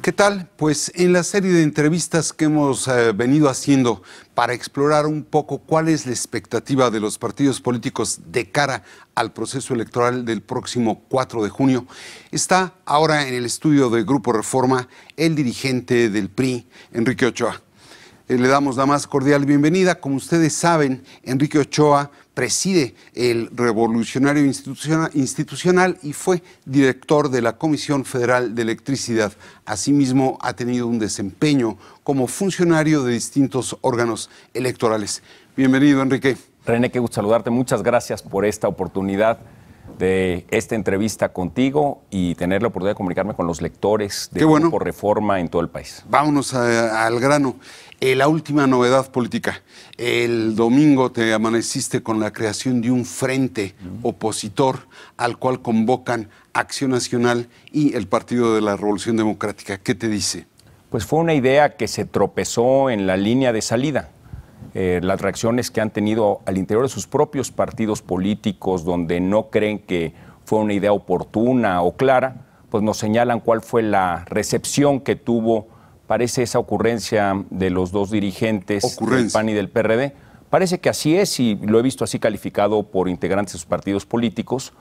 ¿Qué tal? Pues en la serie de entrevistas que hemos eh, venido haciendo para explorar un poco cuál es la expectativa de los partidos políticos de cara al proceso electoral del próximo 4 de junio, está ahora en el estudio del Grupo Reforma el dirigente del PRI, Enrique Ochoa. Eh, le damos la más cordial bienvenida. Como ustedes saben, Enrique Ochoa preside el Revolucionario Institucional y fue director de la Comisión Federal de Electricidad. Asimismo, ha tenido un desempeño como funcionario de distintos órganos electorales. Bienvenido, Enrique. René, qué gusto saludarte. Muchas gracias por esta oportunidad de esta entrevista contigo y tener la oportunidad de comunicarme con los lectores de bueno. Grupo Reforma en todo el país. Vámonos al grano. Eh, la última novedad política. El domingo te amaneciste con la creación de un frente opositor al cual convocan Acción Nacional y el Partido de la Revolución Democrática. ¿Qué te dice? Pues fue una idea que se tropezó en la línea de salida. Eh, las reacciones que han tenido al interior de sus propios partidos políticos, donde no creen que fue una idea oportuna o clara, pues nos señalan cuál fue la recepción que tuvo, parece esa ocurrencia de los dos dirigentes del PAN y del PRD. Parece que así es y lo he visto así calificado por integrantes de sus partidos políticos.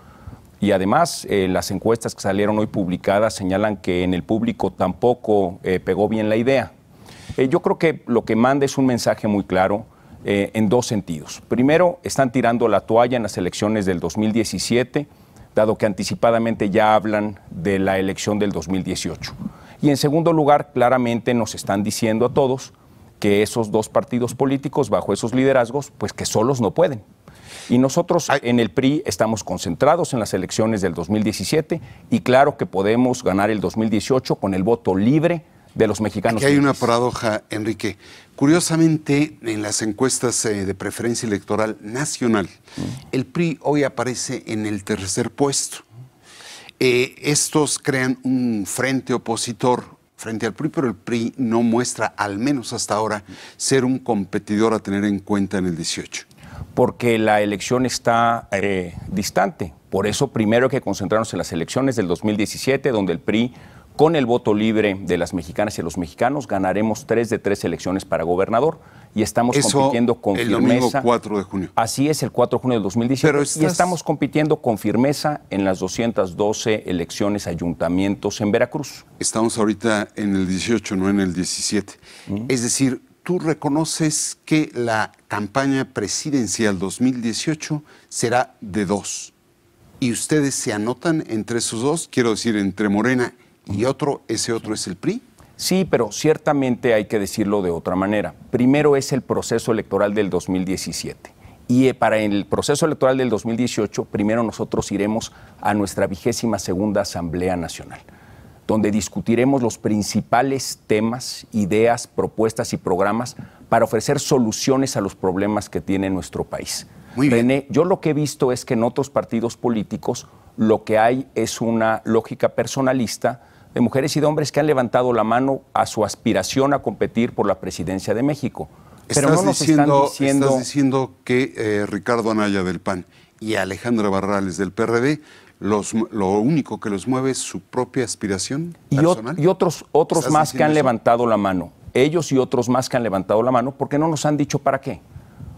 Y además, eh, las encuestas que salieron hoy publicadas señalan que en el público tampoco eh, pegó bien la idea. Eh, yo creo que lo que manda es un mensaje muy claro eh, en dos sentidos. Primero, están tirando la toalla en las elecciones del 2017, dado que anticipadamente ya hablan de la elección del 2018. Y en segundo lugar, claramente nos están diciendo a todos que esos dos partidos políticos, bajo esos liderazgos, pues que solos no pueden. Y nosotros en el PRI estamos concentrados en las elecciones del 2017 y claro que podemos ganar el 2018 con el voto libre de los mexicanos. Aquí hay una paradoja, Enrique. Curiosamente, en las encuestas eh, de preferencia electoral nacional, mm. el PRI hoy aparece en el tercer puesto. Eh, estos crean un frente opositor frente al PRI, pero el PRI no muestra, al menos hasta ahora, ser un competidor a tener en cuenta en el 18. Porque la elección está eh, distante. Por eso primero hay que concentrarnos en las elecciones del 2017, donde el PRI con el voto libre de las mexicanas y los mexicanos ganaremos tres de tres elecciones para gobernador y estamos compitiendo con el firmeza. Domingo 4 de junio. Así es, el 4 de junio de 2017. Y estamos compitiendo con firmeza en las 212 elecciones ayuntamientos en Veracruz. Estamos ahorita en el 18, no en el 17. Mm. Es decir, tú reconoces que la campaña presidencial 2018 será de dos. Y ustedes se anotan entre esos dos, quiero decir, entre Morena y otro, ese otro es el PRI. Sí, pero ciertamente hay que decirlo de otra manera. Primero es el proceso electoral del 2017. Y eh, para el proceso electoral del 2018, primero nosotros iremos a nuestra vigésima segunda Asamblea Nacional, donde discutiremos los principales temas, ideas, propuestas y programas para ofrecer soluciones a los problemas que tiene nuestro país. Muy yo lo que he visto es que en otros partidos políticos lo que hay es una lógica personalista de mujeres y de hombres que han levantado la mano a su aspiración a competir por la presidencia de México. Pero no nos diciendo, están diciendo... que eh, Ricardo Anaya del PAN y Alejandra Barrales del PRD los, lo único que los mueve es su propia aspiración personal. Y, otros, otros más que han levantado la mano. Ellos y otros más que han levantado la mano porque no nos han dicho para qué.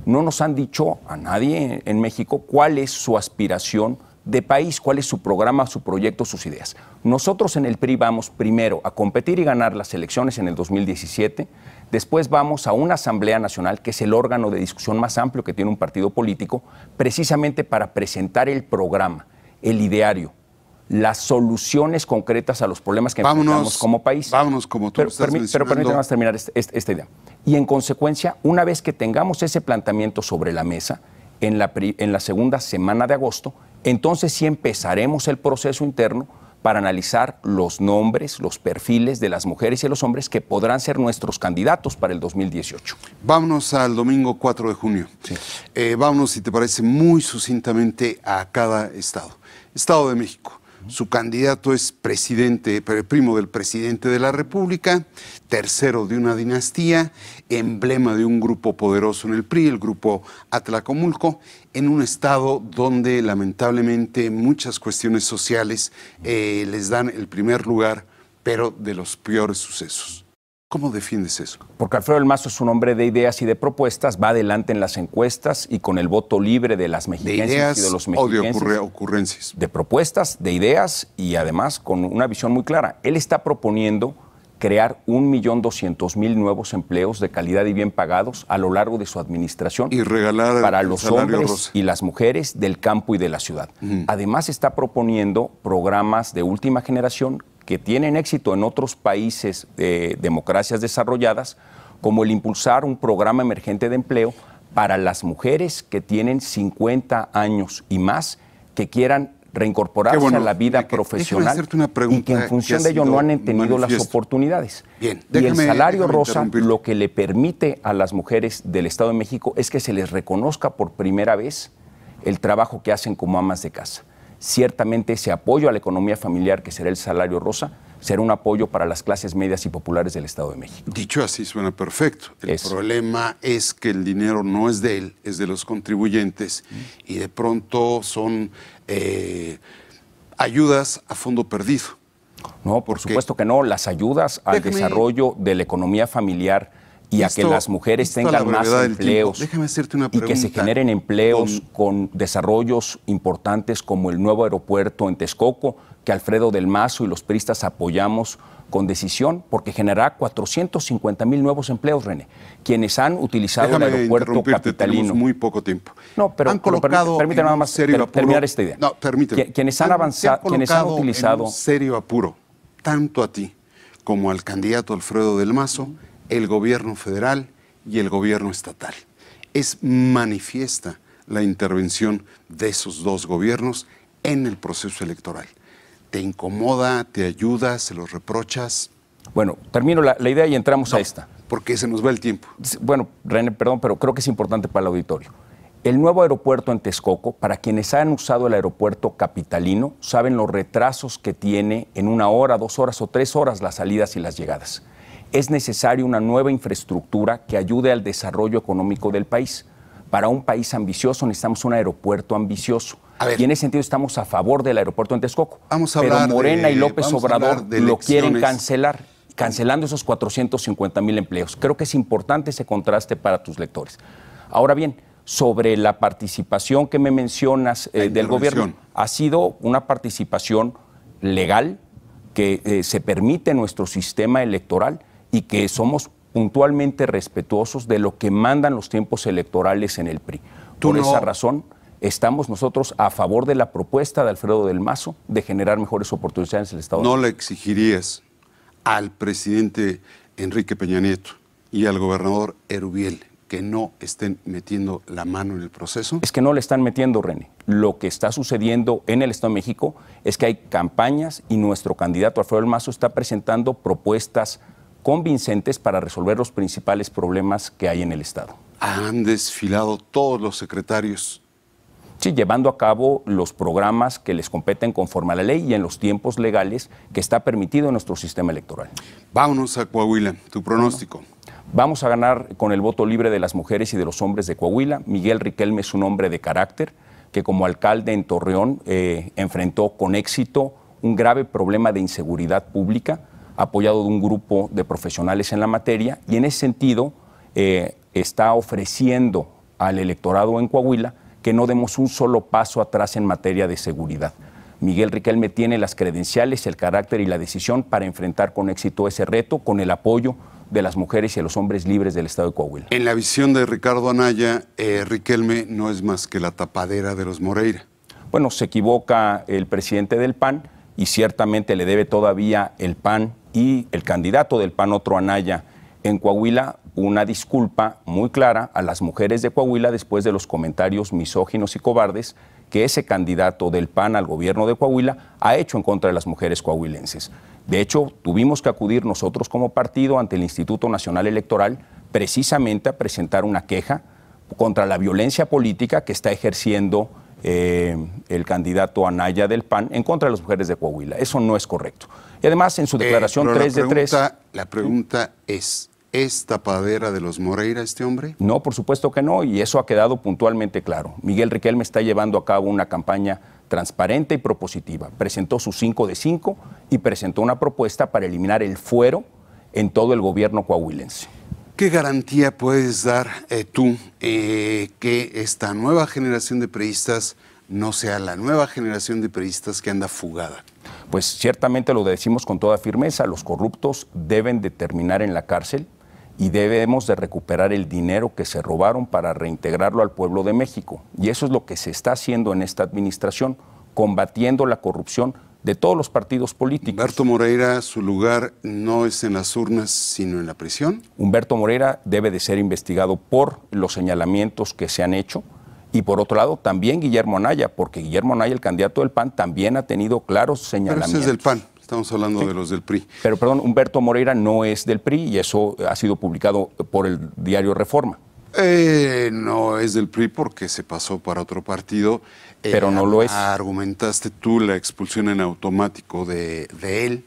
No nos han dicho a nadie en, en México cuál es su aspiración de país, cuál es su programa, su proyecto, sus ideas. Nosotros en el PRI vamos primero a competir y ganar las elecciones en el 2017, después vamos a una Asamblea Nacional, que es el órgano de discusión más amplio que tiene un partido político, precisamente para presentar el programa, el ideario, las soluciones concretas a los problemas que enfrentamos como país. Vámonos como tú pero, estás terminar este, este, esta idea. Y en consecuencia, una vez que tengamos ese planteamiento sobre la mesa, en la, en la segunda semana de agosto, entonces sí empezaremos el proceso interno para analizar los nombres, los perfiles de las mujeres y los hombres que podrán ser nuestros candidatos para el 2018. Vámonos al domingo 4 de junio. Eh, vámonos, si te parece, muy sucintamente a cada estado. Estado de México. Su candidato es presidente, primo del presidente de la República, tercero de una dinastía, emblema de un grupo poderoso en el PRI, el grupo Atlacomulco, en un estado donde lamentablemente muchas cuestiones sociales eh, les dan el primer lugar, pero de los peores sucesos. ¿Cómo defiendes eso? Porque Alfredo del Mazo es un hombre de ideas y de propuestas, va adelante en las encuestas y con el voto libre de las mexicanas y de los mexicanos. O de ocurrencias. De propuestas, de ideas y además con una visión muy clara. Él está proponiendo crear 1.200.000 nuevos empleos de calidad y bien pagados a lo largo de su administración. Y regalar para los hombres y las mujeres del campo y de la ciudad. Además está proponiendo programas de última generación que tienen éxito en otros países de democracias desarrolladas, como el impulsar un programa emergente de empleo para las mujeres que tienen 50 años y más que quieran reincorporarse a la vida profesional y que en función de ello no han tenido las oportunidades. Bien, y el salario rosa lo que le permite a las mujeres del Estado de México es que se les reconozca por primera vez el trabajo que hacen como amas de casa ciertamente ese apoyo a la economía familiar, que será el salario rosa, será un apoyo para las clases medias y populares del Estado de México. Dicho así, suena perfecto. El problema es que el dinero no es de él, es de los contribuyentes mm. y de pronto son eh, ayudas a fondo perdido. No, por supuesto que no. Las ayudas al desarrollo de la economía familiar y a que las mujeres tengan más empleos y que se generen empleos con... desarrollos importantes como el nuevo aeropuerto en Texcoco, que Alfredo del Mazo y los priistas apoyamos con decisión, porque generará 450 mil nuevos empleos, René, quienes han utilizado el aeropuerto capitalino. muy poco tiempo. No, pero, han más terminar esta idea. No, permíteme. Quienes han, avanzado, quienes han utilizado. serio apuro, tanto a ti como al candidato Alfredo del Mazo, el gobierno federal y el gobierno estatal. Es manifiesta la intervención de esos dos gobiernos en el proceso electoral. ¿Te incomoda? ¿Te ayuda? ¿Se los reprochas? Bueno, termino la, idea y entramos a esta. Porque se nos va el tiempo. Bueno, René, perdón, pero creo que es importante para el auditorio. El nuevo aeropuerto en Texcoco, para quienes han usado el aeropuerto capitalino, saben los retrasos que tiene en una hora, dos horas o tres horas las salidas y las llegadas es necesaria una nueva infraestructura que ayude al desarrollo económico del país. Para un país ambicioso necesitamos un aeropuerto ambicioso. Y en ese sentido estamos a favor del aeropuerto en Texcoco. Pero Morena y López Obrador lo quieren cancelar, cancelando esos 450 mil empleos. Creo que es importante ese contraste para tus lectores. Ahora bien, sobre la participación que me mencionas eh, del gobierno, ha sido una participación legal que eh, se permite en nuestro sistema electoral y que somos puntualmente respetuosos de lo que mandan los tiempos electorales en el PRI. Por esa razón, estamos nosotros a favor de la propuesta de Alfredo del Mazo de generar mejores oportunidades en el Estado. ¿No le exigirías al presidente Enrique Peña Nieto y al gobernador Erubiel que no estén metiendo la mano en el proceso? Es que no le están metiendo, René. Lo que está sucediendo en el Estado de México es que hay campañas y nuestro candidato Alfredo del Mazo está presentando propuestas convincentes para resolver los principales problemas que hay en el Estado. Han desfilado todos los secretarios. Sí, llevando a cabo los programas que les competen conforme a la ley y en los tiempos legales que está permitido en nuestro sistema electoral. Vámonos a Coahuila, tu pronóstico. vamos a ganar con el voto libre de las mujeres y de los hombres de Coahuila. Miguel Riquelme es un hombre de carácter que como alcalde en Torreón eh, enfrentó con éxito un grave problema de inseguridad pública apoyado de un grupo de profesionales en la materia y en ese sentido eh, está ofreciendo al electorado en Coahuila que no demos un solo paso atrás en materia de seguridad. Miguel Riquelme tiene las credenciales, el carácter y la decisión para enfrentar con éxito ese reto con el apoyo de las mujeres y de los hombres libres del Estado de Coahuila. En la visión de Ricardo Anaya, eh, Riquelme no es más que la tapadera de los Moreira. Bueno, se equivoca el presidente del PAN y ciertamente le debe todavía el PAN y el candidato del PAN, otro Anaya, en Coahuila, una disculpa muy clara a las mujeres de Coahuila después de los comentarios misóginos y cobardes que ese candidato del PAN al gobierno de Coahuila ha hecho en contra de las mujeres coahuilenses. De hecho, tuvimos que acudir nosotros como partido ante el Instituto Nacional Electoral precisamente a presentar una queja contra la violencia política que está ejerciendo eh, el candidato Anaya del PAN en contra de las mujeres de Coahuila. Eso no es correcto. Y además, en su eh, declaración 3 de 3. La pregunta es: ¿es tapadera de los Moreira este hombre? No, por supuesto que no, y eso ha quedado puntualmente claro. Miguel Riquelme está llevando a cabo una campaña transparente y propositiva. Presentó su 5 de 5 y presentó una propuesta para eliminar el fuero en todo el gobierno coahuilense. ¿Qué garantía puedes dar eh, tú eh, que esta nueva generación de periodistas no sea la nueva generación de periodistas que anda fugada? Pues ciertamente lo decimos con toda firmeza, los corruptos deben de terminar en la cárcel y debemos de recuperar el dinero que se robaron para reintegrarlo al pueblo de México. Y eso es lo que se está haciendo en esta administración, combatiendo la corrupción de todos los partidos políticos. Humberto Moreira, su lugar no es en las urnas, sino en la prisión. Humberto Moreira debe de ser investigado por los señalamientos que se han hecho. Y por otro lado, también Guillermo Anaya, porque Guillermo Anaya, el candidato del PAN, también ha tenido claros señalamientos. Pero es del PAN, estamos hablando de los del PRI. Pero perdón, Humberto Moreira no es del PRI y eso ha sido publicado por el diario Reforma. Eh, no es del PRI porque se pasó para otro partido pero no lo es. Eh, argumentaste tú la expulsión en automático de, él,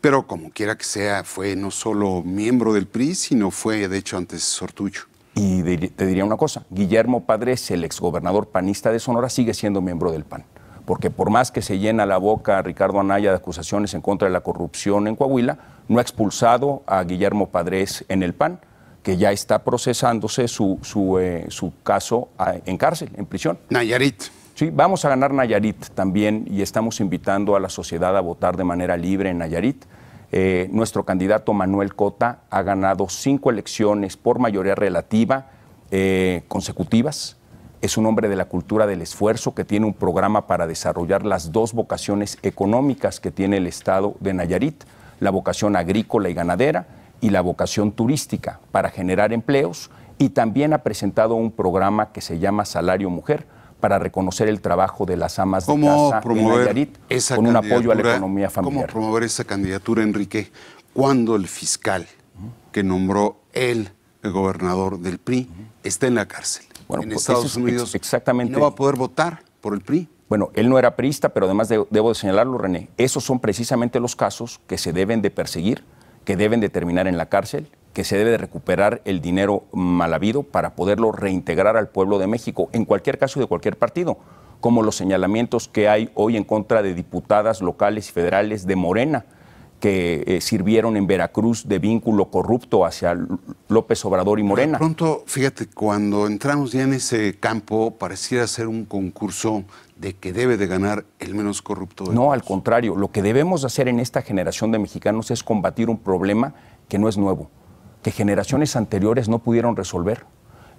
pero como quiera que sea, fue no solo miembro del PRI, sino fue de hecho antes tuyo. Y te diría una cosa, Guillermo Padres, el exgobernador panista de Sonora, sigue siendo miembro del PAN. Porque por más que se llena la boca Ricardo Anaya de acusaciones en contra de la corrupción en Coahuila, no ha expulsado a Guillermo Padres en el PAN que ya está procesándose su, su eh, caso ah, en cárcel, en prisión. Nayarit. Sí, vamos a ganar Nayarit también y estamos invitando a la sociedad a votar de manera libre en Nayarit. Eh, nuestro candidato Manuel Cota ha ganado cinco elecciones por mayoría relativa eh, consecutivas. Es un hombre de la cultura del esfuerzo que tiene un programa para desarrollar las dos vocaciones económicas que tiene el estado de Nayarit, la vocación agrícola y ganadera y la vocación turística para generar empleos y también ha presentado un programa que se llama Salario Mujer para reconocer el trabajo de las amas de casa en Nayarit con un apoyo a la economía familiar. ¿Cómo promover esa candidatura, Enrique? Cuando el fiscal que nombró él, el gobernador del PRI, está en la cárcel bueno, en pues Estados Unidos exactamente. no va a poder votar por el PRI. Bueno, él no era priista, pero además debo de señalarlo, René, esos son precisamente los casos que se deben de perseguir, que deben de terminar en la cárcel que se debe de recuperar el dinero mal habido para poderlo reintegrar al pueblo de México, en cualquier caso de cualquier partido, como los señalamientos que hay hoy en contra de diputadas locales y federales de Morena, que eh, sirvieron en Veracruz de vínculo corrupto hacia López Obrador y Morena. pronto, fíjate, cuando entramos ya en ese campo, pareciera ser un concurso de que debe de ganar el menos corrupto. no, al contrario, lo que debemos hacer en esta generación de mexicanos es combatir un problema que no es nuevo, que generaciones anteriores no pudieron resolver.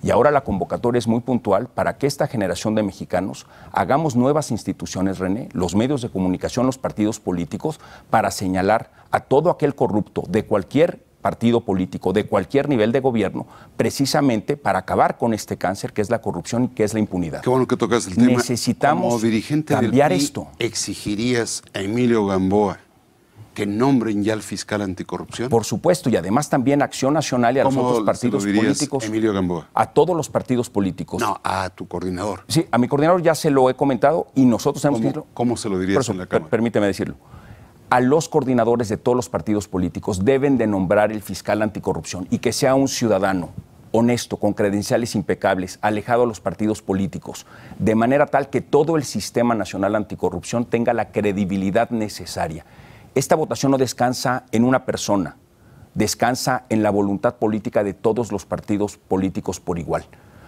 Y ahora la convocatoria es muy puntual para que esta generación de mexicanos hagamos nuevas instituciones, René, los medios de comunicación, los partidos políticos, para señalar a todo aquel corrupto de cualquier partido político, de cualquier nivel de gobierno, precisamente para acabar con este cáncer que es la corrupción y que es la impunidad. Qué bueno que tocas el tema. Necesitamos cambiar esto. ¿Exigirías a Emilio Gamboa que nombren ya al fiscal anticorrupción? Por supuesto, y además también Acción Nacional y a los otros partidos políticos. Emilio Gamboa. A todos los partidos políticos. No, a tu coordinador. Sí, a mi coordinador ya se lo he comentado y nosotros hemos dicho... ¿Cómo se lo dirías eso, en la Cámara? Permíteme decirlo. A los coordinadores de todos los partidos políticos deben de nombrar el fiscal anticorrupción y que sea un ciudadano honesto, con credenciales impecables, alejado a los partidos políticos, de manera tal que todo el sistema nacional anticorrupción tenga la credibilidad necesaria. Esta votación no descansa en una persona, descansa en la voluntad política de todos los partidos políticos por igual.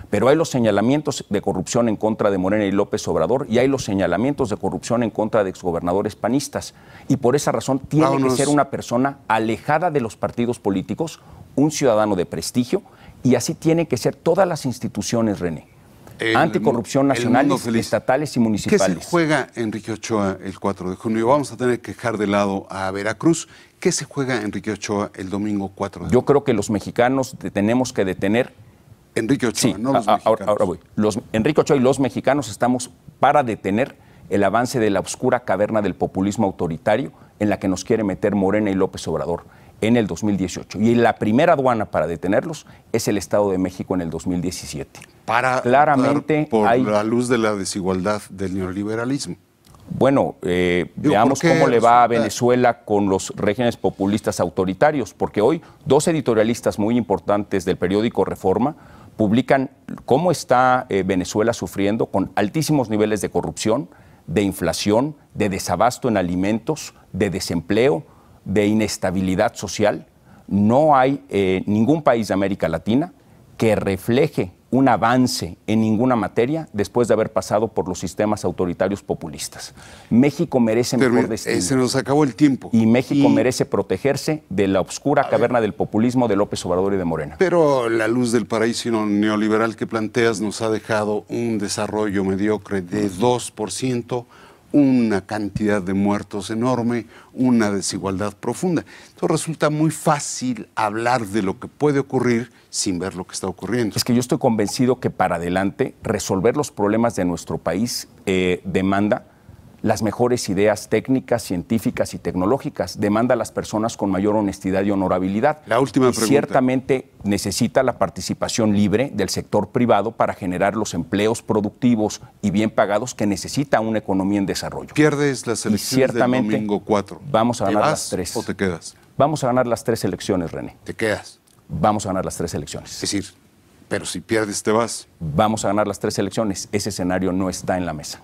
Pero hay los señalamientos de corrupción en contra de Morena y López Obrador y hay los señalamientos de corrupción en contra de exgobernadores panistas. Y por esa razón tiene que ser una persona alejada de los partidos políticos, un ciudadano de prestigio, y así tienen que ser todas las instituciones, René anticorrupción nacional, estatales y municipales. ¿Qué se juega, Enrique Ochoa, el 4 de junio? Vamos a tener que dejar de lado a Veracruz. ¿Qué se juega, Enrique Ochoa, el domingo 4 de junio? Yo creo que los mexicanos tenemos que detener Enrique Ochoa, no los ahora, voy. Los, Enrique Ochoa y los mexicanos estamos para detener el avance de la oscura caverna del populismo autoritario en la que nos quiere meter Morena y López Obrador en el 2018. Y la primera aduana para detenerlos es el Estado de México en el 2017. Para claramente por la luz de la desigualdad del neoliberalismo. Bueno, eh, veamos cómo le va a Venezuela con los regímenes populistas autoritarios, porque hoy dos editorialistas muy importantes del periódico Reforma publican cómo está eh, Venezuela sufriendo con altísimos niveles de corrupción, de inflación, de desabasto en alimentos, de desempleo, de inestabilidad social, no hay eh, ningún país de América Latina que refleje un avance en ninguna materia después de haber pasado por los sistemas autoritarios populistas. México merece mejor eh, destino. se nos acabó el tiempo. Y México merece protegerse de la oscura caverna del populismo de López Obrador y de Morena. Pero la luz del paraíso neoliberal que planteas nos ha dejado un desarrollo mediocre de 2% una cantidad de muertos enorme, una desigualdad profunda. Entonces resulta muy fácil hablar de lo que puede ocurrir sin ver lo que está ocurriendo. Es que yo estoy convencido que para adelante resolver los problemas de nuestro país eh, demanda las mejores ideas técnicas, científicas y tecnológicas. Demanda a las personas con mayor honestidad y honorabilidad. La última Ciertamente necesita la participación libre del sector privado para generar los empleos productivos y bien pagados que necesita una economía en desarrollo. Pierdes las elecciones del domingo 4. Vamos a ganar las tres. ¿O te quedas? Vamos a ganar las tres elecciones, René. ¿Te quedas? Vamos a ganar las tres elecciones. Es decir, pero si pierdes te vas. Vamos a ganar las tres elecciones. Ese escenario no está en la mesa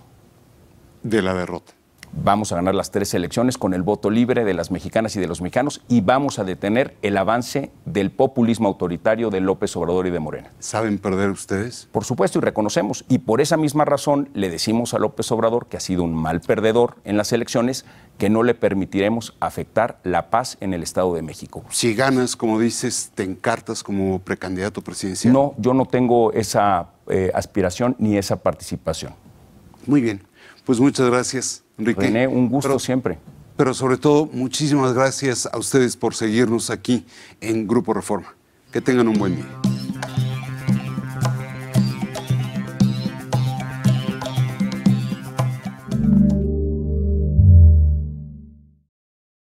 de la derrota. Vamos a ganar las tres elecciones con el voto libre de las mexicanas y de los mexicanos y vamos a detener el avance del populismo autoritario de López Obrador y de Morena. ¿Saben perder ustedes? Por supuesto, y reconocemos. Y por esa misma razón le decimos a López Obrador que ha sido un mal perdedor en las elecciones, que no le permitiremos afectar la paz en el Estado de México. Si ganas, como dices, te encartas como precandidato presidencial. No, yo no tengo esa eh, aspiración ni esa participación. Muy bien. Pues muchas gracias, Enrique. René, un gusto siempre. Pero sobre todo, muchísimas gracias a ustedes por seguirnos aquí en Grupo Reforma. Que tengan un buen día.